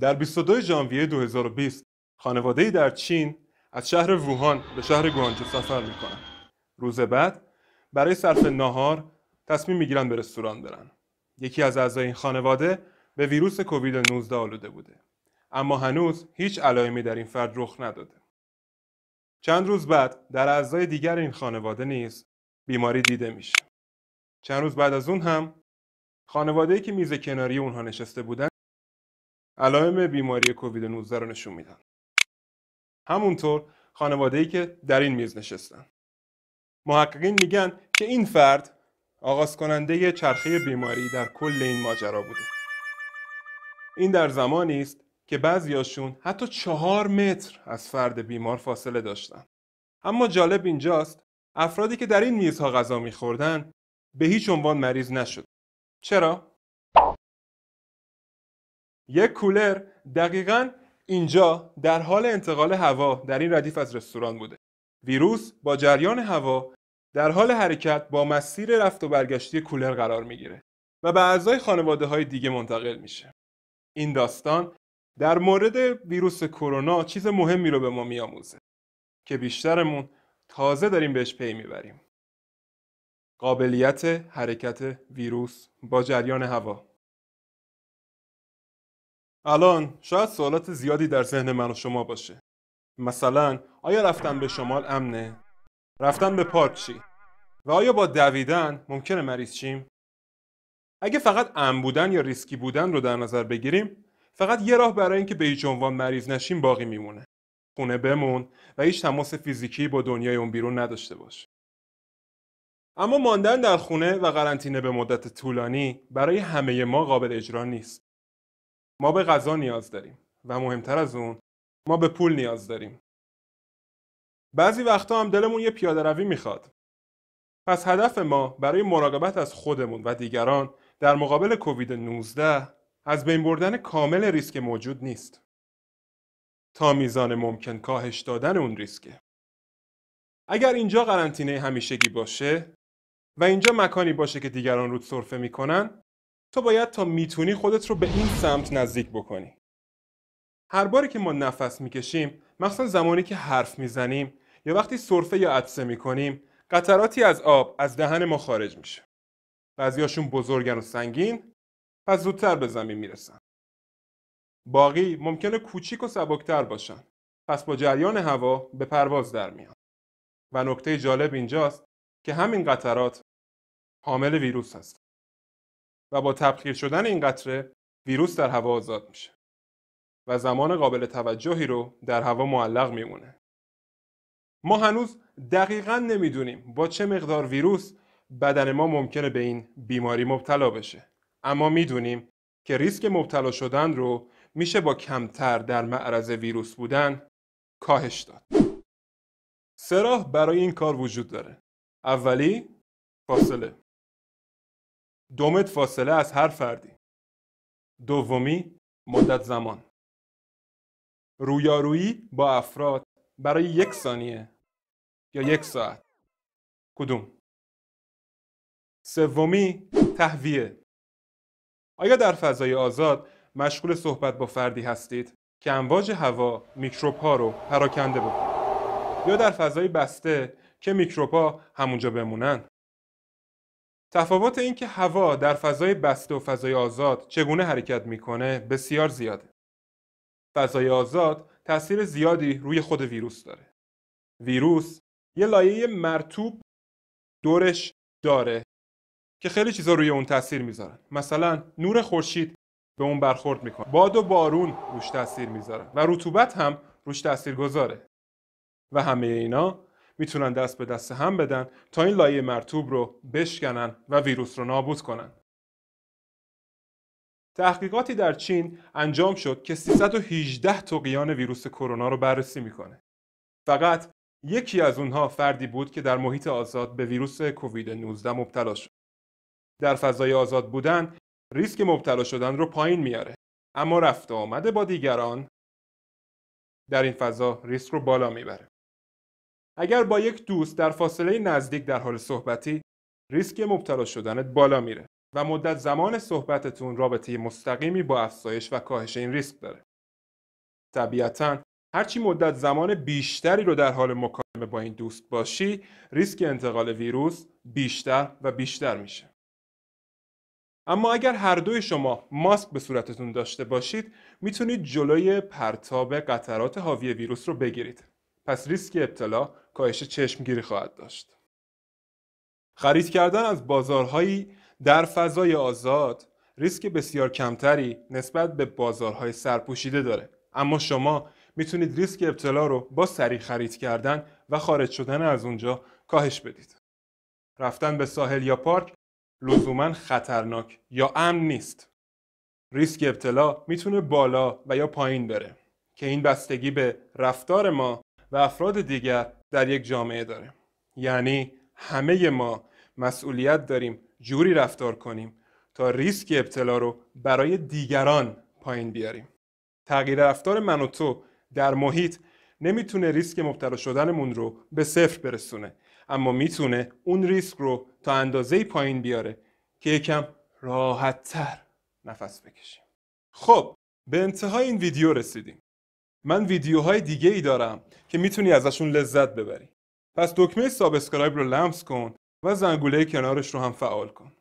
در 22 ژانویه 2020 ای در چین از شهر ووهان به شهر گوانجو سفر میکنن. روز بعد برای صرف ناهار تصمیم میگیرن به رستوران برن. یکی از اعضای این خانواده به ویروس کووید 19 آلوده بوده. اما هنوز هیچ علائمی در این فرد رخ نداده. چند روز بعد در اعضای دیگر این خانواده نیز بیماری دیده میشه. چند روز بعد از اون هم خانواده‌ای که میز کناری اونها نشسته بودن علائم بیماری کووید 19 رو نشون میدن. همونطور خانواده ای که در این میز نشستن. محققین میگن که این فرد آغاز کننده چرخه بیماری در کل این ماجرا بوده. این در زمانی است که بعضیاشون حتی چهار متر از فرد بیمار فاصله داشتن. اما جالب اینجاست افرادی که در این میزها غذا میخوردن به هیچ عنوان مریض نشد. چرا؟ یک کولر دقیقا اینجا در حال انتقال هوا در این ردیف از رستوران بوده ویروس با جریان هوا در حال حرکت با مسیر رفت و برگشتی کولر قرار میگیره و به اعضای خانواده های دیگه منتقل میشه این داستان در مورد ویروس کرونا چیز مهمی رو به ما میآموزه که بیشترمون تازه داریم بهش پی میبریم قابلیت حرکت ویروس با جریان هوا الان شاید سوالات زیادی در ذهن من و شما باشه مثلا آیا رفتن به شمال امنه؟ رفتن به پارک چی؟ و آیا با دویدن ممکنه مریض چیم؟ اگه فقط ام بودن یا ریسکی بودن رو در نظر بگیریم فقط یه راه برای اینکه به هیچ عنوان مریض نشیم باقی میمونه خونه بمون و هیچ تماس فیزیکی با دنیای اون بیرون نداشته باش اما ماندن در خونه و قرنطینه به مدت طولانی برای همه ما قابل اجرا نیست ما به غذا نیاز داریم و مهمتر از اون ما به پول نیاز داریم بعضی وقتا هم دلمون یه پیاده روی میخواد پس هدف ما برای مراقبت از خودمون و دیگران در مقابل کووید 19 از بین بردن کامل ریسک موجود نیست تا میزان ممکن کاهش دادن اون ریسکه اگر اینجا قرنطینه همیشگی باشه و اینجا مکانی باشه که دیگران رود سرفه میکنن تو باید تا میتونی خودت رو به این سمت نزدیک بکنی هر باری که ما نفس میکشیم مخصوصا زمانی که حرف میزنیم یا وقتی سرفه یا عطسه میکنیم قطراتی از آب از دهن ما خارج میشه بعضیاشون بزرگن و سنگین پس زودتر به زمین میرسن باقی ممکنه کوچیک و سبکتر باشن پس با جریان هوا به پرواز در میان و نکته جالب اینجاست که همین قطرات حامل ویروس هست. و با تبخیر شدن این قطره ویروس در هوا آزاد میشه و زمان قابل توجهی رو در هوا معلق میمونه. ما هنوز دقیقا نمیدونیم با چه مقدار ویروس بدن ما ممکنه به این بیماری مبتلا بشه. اما میدونیم که ریسک مبتلا شدن رو میشه با کمتر در معرض ویروس بودن کاهش داد. سراح برای این کار وجود داره. اولی فاصله دومت فاصله از هر فردی دومی مدت زمان رویارویی با افراد برای یک ثانیه یا یک ساعت کدوم سومی تهویه آیا در فضای آزاد مشغول صحبت با فردی هستید که امواج هوا میکروب ها رو پراکنده بکنه یا در فضای بسته که میکروب ها همونجا بمونن تفاوت اینکه هوا در فضای بسته و فضای آزاد چگونه حرکت میکنه بسیار زیاده. فضای آزاد تاثیر زیادی روی خود ویروس داره. ویروس یه لایه مرتوب دورش داره که خیلی چیزا روی اون تاثیر میذارن. مثلا نور خورشید به اون برخورد میکنه. باد و بارون روش تاثیر میذاره و رطوبت هم روش تاثیر گذاره. و همه اینا میتونن دست به دست هم بدن تا این لایه مرتوب رو بشکنن و ویروس رو نابود کنن. تحقیقاتی در چین انجام شد که 318 تقیان ویروس کرونا رو بررسی میکنه. فقط یکی از اونها فردی بود که در محیط آزاد به ویروس کووید 19 مبتلا شد. در فضای آزاد بودن ریسک مبتلا شدن رو پایین میاره اما رفت آمده با دیگران در این فضا ریسک رو بالا میبره. اگر با یک دوست در فاصله نزدیک در حال صحبتی ریسک مبتلا شدنت بالا میره و مدت زمان صحبتتون رابطه مستقیمی با افزایش و کاهش این ریسک داره. طبیعتا هرچی مدت زمان بیشتری رو در حال مکالمه با این دوست باشی ریسک انتقال ویروس بیشتر و بیشتر میشه. اما اگر هر دوی شما ماسک به صورتتون داشته باشید میتونید جلوی پرتاب قطرات حاوی ویروس رو بگیرید. پس ریسک ابتلا کاهش چشمگیری خواهد داشت. خرید کردن از بازارهایی در فضای آزاد ریسک بسیار کمتری نسبت به بازارهای سرپوشیده داره اما شما میتونید ریسک ابتلا رو با سریع خرید کردن و خارج شدن از اونجا کاهش بدید رفتن به ساحل یا پارک لزوما خطرناک یا امن نیست ریسک ابتلا میتونه بالا و یا پایین بره که این بستگی به رفتار ما و افراد دیگر در یک جامعه داره یعنی همه ما مسئولیت داریم جوری رفتار کنیم تا ریسک ابتلا رو برای دیگران پایین بیاریم تغییر رفتار من و تو در محیط نمیتونه ریسک مبتلا شدنمون رو به صفر برسونه اما میتونه اون ریسک رو تا اندازه پایین بیاره که یکم راحتتر نفس بکشیم خب به انتهای این ویدیو رسیدیم من ویدیوهای دیگه ای دارم که میتونی ازشون لذت ببری پس دکمه سابسکرایب رو لمس کن و زنگوله کنارش رو هم فعال کن